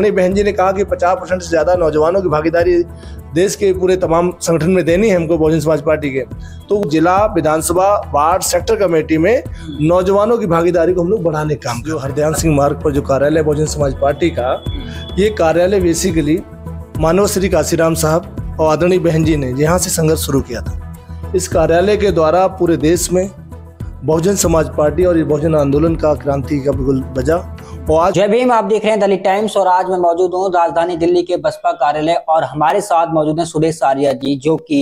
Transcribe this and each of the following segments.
अपनी बहन जी ने कहा कि 50 परसेंट से ज़्यादा नौजवानों की भागीदारी देश के पूरे तमाम संगठन में देनी है हमको बहुजन समाज पार्टी के तो जिला विधानसभा वार्ड सेक्टर कमेटी में नौजवानों की भागीदारी को हम लोग बढ़ाने का काम जो हरदयाल सिंह मार्ग पर जो कार्यालय बहुजन समाज पार्टी का ये कार्यालय बेसिकली मानव श्री काशीराम साहब और आदरणीय बहन जी ने यहाँ से संघर्ष शुरू किया था इस कार्यालय के द्वारा पूरे देश में बहुजन समाज पार्टी और बहुजन आंदोलन का क्रांति का बिल्कुल बजा जय भीम आप देख रहे हैं दलित टाइम्स और आज मैं मौजूद हूँ राजधानी दिल्ली के बसपा कार्यालय और हमारे साथ मौजूद है सुरेश सारिया जी जो कि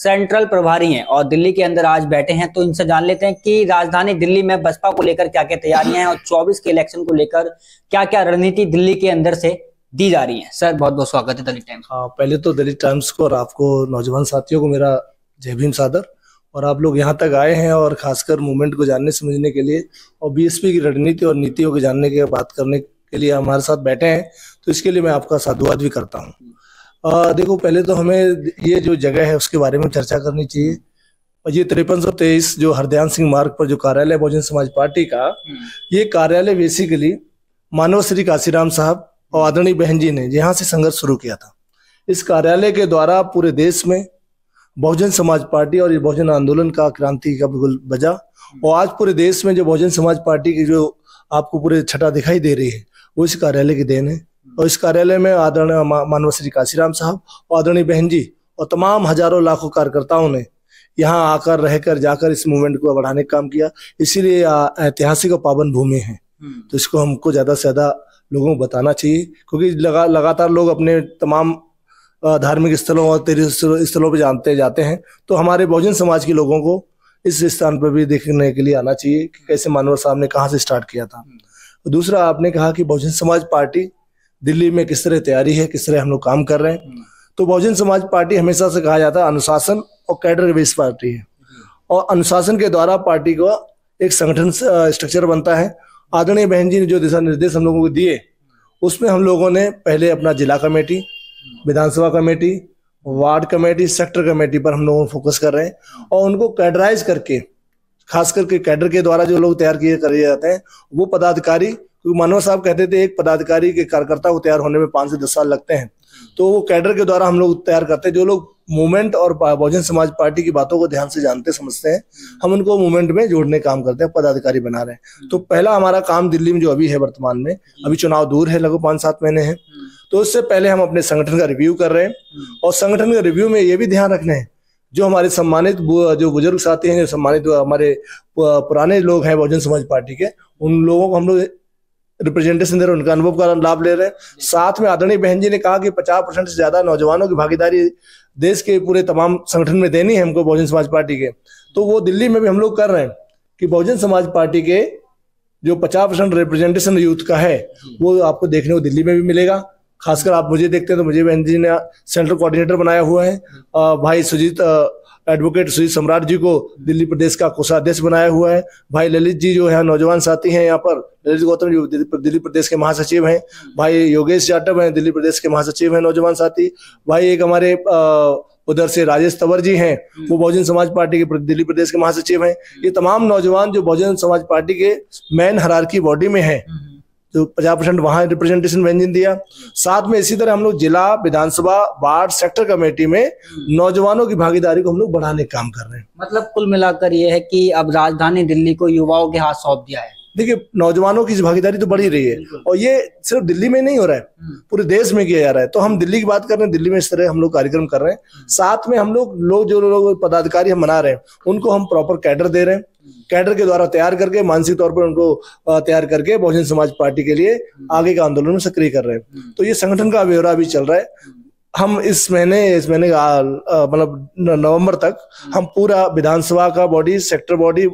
सेंट्रल प्रभारी हैं और दिल्ली के अंदर आज बैठे हैं तो इनसे जान लेते हैं कि राजधानी दिल्ली में बसपा को लेकर क्या क्या तैयारियां हैं और 24 के इलेक्शन को लेकर क्या क्या रणनीति दिल्ली के अंदर से दी जा रही है सर बहुत बहुत स्वागत है दलित टाइम्स हाँ पहले तो दिल्ली टाइम्स को और आपको नौजवान साथियों को मेरा जय भीम सादर और आप लोग यहाँ तक आए हैं और खासकर मूवमेंट को जानने समझने के लिए और बीएसपी की रणनीति और नीतियों को जानने के बात करने के लिए हमारे साथ बैठे हैं तो इसके लिए मैं आपका साधुवाद भी करता हूँ देखो पहले तो हमें ये जो जगह है उसके बारे में चर्चा करनी चाहिए और ये तिरपन सौ तेईस जो हरदयान सिंह मार्ग पर जो कार्यालय बहुजन समाज पार्टी का ये कार्यालय बेसिकली मानव श्री काशीराम साहब और आदरणीय बहन जी ने यहाँ से संघर्ष शुरू किया था इस कार्यालय के द्वारा पूरे देश में बहुजन समाज पार्टी और ये बहुजन आंदोलन का क्रांति का बिल्कुल बजा और आज पूरे देश में जो बहुजन समाज पार्टी की जो आपको पूरे छटा दिखाई दे रही है वो इस कार्यालय की देन है और इस कार्यालय में आदरणीय मानव श्री काशीराम साहब और आदरणीय बहन जी और तमाम हजारों लाखों कार्यकर्ताओं ने यहाँ आकर रहकर जाकर इस मूवमेंट को बढ़ाने का काम किया इसीलिए ऐतिहासिक और पावन भूमि है हम्म। तो इसको हमको ज्यादा से ज्यादा लोगों को बताना चाहिए क्योंकि लगा लगातार लोग अपने तमाम धार्मिक स्थलों और तीर्थ स्थलों पर जानते जाते हैं तो हमारे बहुजन समाज के लोगों को इस स्थान पर भी देखने के लिए आना चाहिए कि कैसे मानवर साहब ने कहाँ से स्टार्ट किया था दूसरा आपने कहा कि बहुजन समाज पार्टी दिल्ली में किस तरह तैयारी है किस तरह हम लोग काम कर रहे हैं तो बहुजन समाज पार्टी हमेशा से कहा जाता है अनुशासन और कैडर बेस्ड पार्टी है और अनुशासन के द्वारा पार्टी का एक संगठन स्ट्रक्चर बनता है आदरणीय बहन जी ने जो दिशा निर्देश हम लोगों को दिए उसमें हम लोगों ने पहले अपना जिला कमेटी विधानसभा committee ward committee sector committee पर हम लोग फोकस कर रहे हैं और उनको कैडराइज करके खास करके कैडर के द्वारा जो लोग तैयार किए करे जाते हैं वो पदाधिकारी क्योंकि मानव साहब कहते थे एक पदाधिकारी के कार्यकर्ता को तैयार होने में पांच से दस साल लगते हैं तो वो कैडर के द्वारा हम लोग तैयार करते हैं जो लोग मूवमेंट और बहुजन समाज पार्टी की बातों को ध्यान से जानते समझते हैं हम उनको मूवमेंट में जोड़ने काम करते हैं पदाधिकारी बना रहे हैं तो पहला हमारा काम दिल्ली में जो अभी है वर्तमान में अभी चुनाव दूर है लगभग पांच सात महीने हैं हम्म। तो उससे पहले हम अपने संगठन का रिव्यू कर रहे हैं हम्म। और संगठन के रिव्यू में ये भी ध्यान रखना है जो हमारे सम्मानित जो बुजुर्ग साथी हैं जो सम्मानित हमारे पुराने लोग हैं बहुजन समाज पार्टी के उन लोगों को हम लोग रिप्रेजेंटेशन दे रहे उनका अनुभव का लाभ ले रहे हैं साथ में आदरणीय बहन जी ने कहा कि पचास परसेंट से ज्यादा नौजवानों की भागीदारी देश के पूरे तमाम संगठन में देनी है हमको बहुजन समाज पार्टी के तो वो दिल्ली में भी हम लोग कर रहे हैं कि बहुजन समाज पार्टी के जो पचास परसेंट रिप्रेजेंटेशन यूथ का है वो आपको देखने को दिल्ली में भी मिलेगा खासकर आप मुझे देखते हैं तो मुझे बहन जी ने सेंट्रल कोऑर्डिनेटर बनाया हुआ है भाई सुजीत एडवोकेट श्री सम्राट जी को दिल्ली प्रदेश का कोषाध्यक्ष बनाया हुआ है भाई ललित जी जो है नौजवान साथी हैं यहाँ पर ललित गौतम जी दिल्ली प्रदेश के महासचिव हैं भाई योगेश यादव हैं दिल्ली प्रदेश के महासचिव हैं नौजवान साथी भाई एक हमारे उधर से राजेश तंवर जी हैं वो बहुजन समाज पार्टी के दिल्ली प्रदेश के महासचिव हैं ये तमाम नौजवान जो बहुजन समाज पार्टी के मैन हरारकी बॉडी में हैं जो पचास परसेंट वहां रिप्रेजेंटेशन व्यंजन दिया साथ में इसी तरह हम लोग जिला विधानसभा वार्ड सेक्टर कमेटी में नौजवानों की भागीदारी को हम लोग बढ़ाने का काम कर रहे हैं मतलब कुल मिलाकर ये है कि अब राजधानी दिल्ली को युवाओं के हाथ सौंप दिया है देखिए नौजवानों की भागीदारी तो बढ़ी रही है और ये सिर्फ दिल्ली में नहीं हो रहा है हम्म। पूरे देश में किया जा रहा है तो हम दिल्ली की बात कर रहे हैं दिल्ली में इस तरह हम लोग कार्यक्रम कर रहे हैं हम्म। साथ में हम लोग लोग जो लोग पदाधिकारी हम मना रहे हैं उनको हम प्रॉपर कैडर दे रहे हैं कैडर हम्म। के द्वारा तैयार करके मानसिक तौर पर उनको तैयार करके बहुजन समाज पार्टी के लिए आगे का आंदोलन में सक्रिय कर रहे हैं तो ये संगठन का ब्यौरा भी चल रहा है हम इस महीने इस महीने का मतलब नवंबर तक हम पूरा विधानसभा का बॉडी सेक्टर बॉडी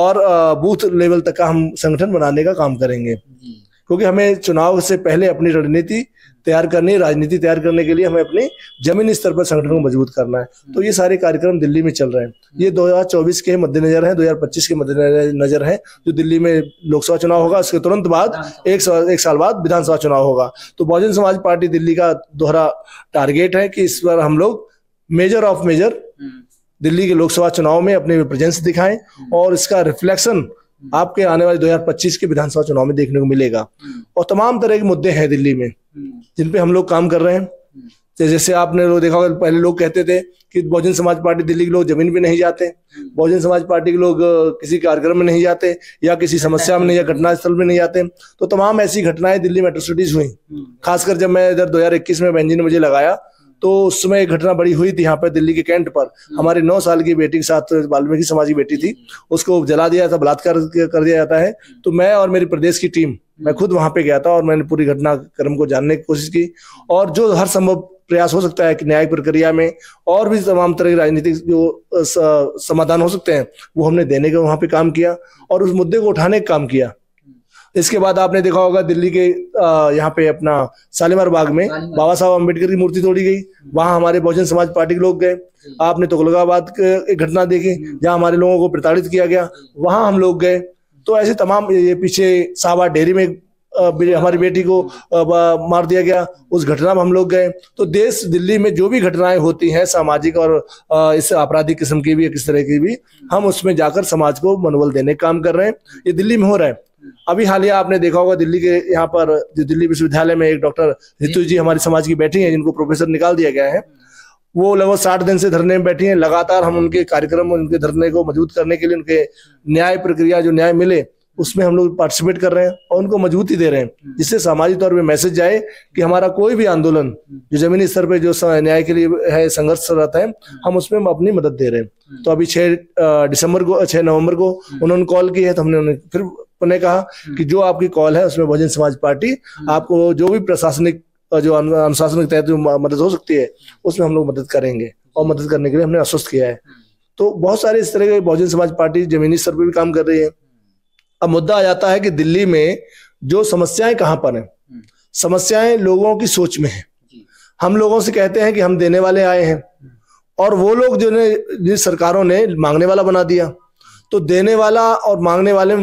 और बूथ लेवल तक का हम संगठन बनाने का काम करेंगे क्योंकि हमें चुनाव से पहले अपनी रणनीति तैयार करनी राजनीति तैयार करने के लिए हमें अपने जमीन स्तर पर संगठन को मजबूत करना है तो ये सारे कार्यक्रम दिल्ली में चल रहे हैं ये 2024 के मद्देनजर हैं 2025 के मद्देनजर हैं जो दिल्ली में लोकसभा चुनाव होगा उसके तुरंत बाद एक साल एक साल बाद विधानसभा चुनाव होगा तो बहुजन समाज पार्टी दिल्ली का दोहरा टारगेट है कि इस बार हम लोग मेजर ऑफ मेजर हम्म। दिल्ली के लोकसभा चुनाव में अपने प्रेजेंस दिखाएं हम्म। और इसका रिफ्लेक्शन हम्म। आपके आने वाले 2025 के विधानसभा चुनाव में देखने को मिलेगा हम्म। और तमाम तरह के मुद्दे हैं दिल्ली में हम्म। जिन पे हम लोग काम कर रहे हैं जैसे आपने लोग देखा होगा पहले लोग कहते थे कि बहुजन समाज पार्टी दिल्ली के लोग जमीन पे नहीं जाते बहुजन समाज पार्टी के लोग किसी कार्यक्रम में नहीं जाते या किसी समस्या में नहीं या घटना स्थल में नहीं जाते तो तमाम ऐसी घटनाएं दिल्ली में एट्रोसिटीज हुई खासकर जब मैं इधर दो में बेंजी ने मुझे लगाया तो उस समय एक घटना बड़ी हुई थी यहाँ पर दिल्ली के कैंट पर हम्म। हमारे नौ साल की बेटी के साथ वाल्मीकि समाज की बेटी थी उसको जला दिया था बलात्कार कर दिया जाता है तो मैं और मेरी प्रदेश की टीम मैं खुद वहां पे गया था और मैंने पूरी घटनाक्रम को जानने की कोशिश की और जो हर संभव प्रयास हो सकता है कि न्यायिक प्रक्रिया में और भी तमाम तरह के राजनीतिक जो समाधान हो सकते हैं वो हमने देने का वहां पे काम किया और उस मुद्दे को उठाने का काम किया इसके बाद आपने देखा होगा दिल्ली के यहाँ पे अपना सालिमार बाग में बाबा साहब अम्बेडकर की मूर्ति तोड़ी गई वहां हमारे बहुजन समाज पार्टी के लोग गए आपने तुगलकाबाद तो एक घटना देखी जहाँ हमारे लोगों को प्रताड़ित किया गया वहां हम लोग गए तो ऐसे तमाम ये पीछे साबा डेयरी में हमारी बेटी को मार दिया गया उस घटना में हम लोग गए तो देश दिल्ली में जो भी घटनाएं होती हैं सामाजिक और इस आपराधिक किस्म की भी किस तरह की भी हम उसमें जाकर समाज को मनोबल देने का काम कर रहे हैं ये दिल्ली में हो रहा है अभी हालिया आपने देखा होगा दिल्ली के यहाँ पर जो दिल्ली विश्वविद्यालय में एक डॉक्टर रितु जी हमारे समाज की बैठी है जिनको प्रोफेसर निकाल दिया गया है वो लगभग साठ दिन से धरने में बैठी हैं लगातार हम उनके कार्यक्रम उनके धरने को मजबूत करने के लिए उनके न्याय प्रक्रिया जो न्याय मिले उसमें हम लोग पार्टिसिपेट कर रहे हैं और उनको मजबूती दे रहे हैं जिससे सामाजिक तौर पे मैसेज जाए कि हमारा कोई भी आंदोलन जो जमीनी स्तर पे जो न्याय के लिए है संघर्ष रहता है हम उसमें हम अपनी मदद दे रहे हैं तो अभी छह दिसंबर को छह नवंबर को हम्म। उन्होंने कॉल की है तो हमने उन्हें फिर ने कहा कि हम्म। जो आपकी कॉल है उसमें बहुजन समाज पार्टी हम्म। आपको जो भी प्रशासनिक जो अनुशासन के तहत मदद हो सकती है हम्म। उसमें हम लोग मदद करेंगे और मदद करने के लिए हमने आश्वस्त किया है तो बहुत सारे इस तरह के बहुजन समाज पार्टी जमीनी स्तर पर भी काम कर रही है अब मुद्दा आ जाता है कि दिल्ली में जो समस्याएं कहाँ पर हैं समस्याएं लोगों की सोच में है हम लोगों से कहते हैं कि हम देने वाले आए हैं और वो लोग जो जिन सरकारों ने मांगने वाला बना दिया तो देने वाला और मांगने वाले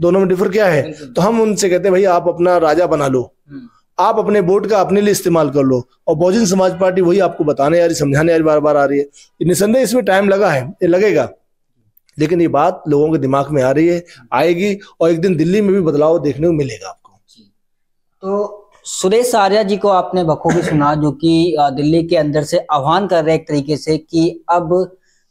दोनों में डिफर क्या है तो हम उनसे कहते हैं भाई आप अपना राजा बना लो हम्म। आप अपने वोट का अपने लिए इस्तेमाल कर लो और बहुजन समाज पार्टी वही आपको बताने आ रही समझाने आ रही बार बार आ रही है निसंदेह इसमें टाइम लगा है ये लगेगा लेकिन ये बात लोगों के दिमाग में आ रही है आएगी और एक दिन दिल्ली में भी बदलाव देखने को मिलेगा आपको तो सुरेश आर्या जी को आपने बखूबी सुना जो कि दिल्ली के अंदर से आह्वान कर रहे एक तरीके से कि अब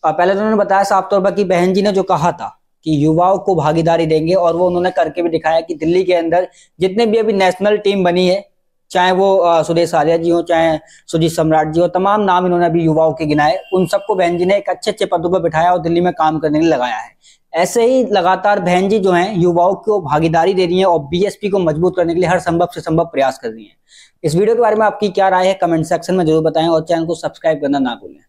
पहले तो उन्होंने बताया साफ तौर पर कि बहन जी ने जो कहा था कि युवाओं को भागीदारी देंगे और वो उन्होंने करके भी दिखाया कि दिल्ली के अंदर जितने भी अभी नेशनल टीम बनी है चाहे वो सुरेश आर्या जी हो चाहे सुजीत सम्राट जी हो तमाम नाम इन्होंने अभी युवाओं के गिनाए उन सबको बहन जी ने एक अच्छे अच्छे पदों पर बिठाया और दिल्ली में काम करने के लिए लगाया है ऐसे ही लगातार बहन जी जो हैं युवाओं को भागीदारी दे रही है और बीएसपी को मजबूत करने के लिए हर संभव से संभव प्रयास कर रही है इस वीडियो के बारे में आपकी क्या राय है कमेंट सेक्शन में जरूर बताएं और चैनल को सब्सक्राइब करना ना भूलें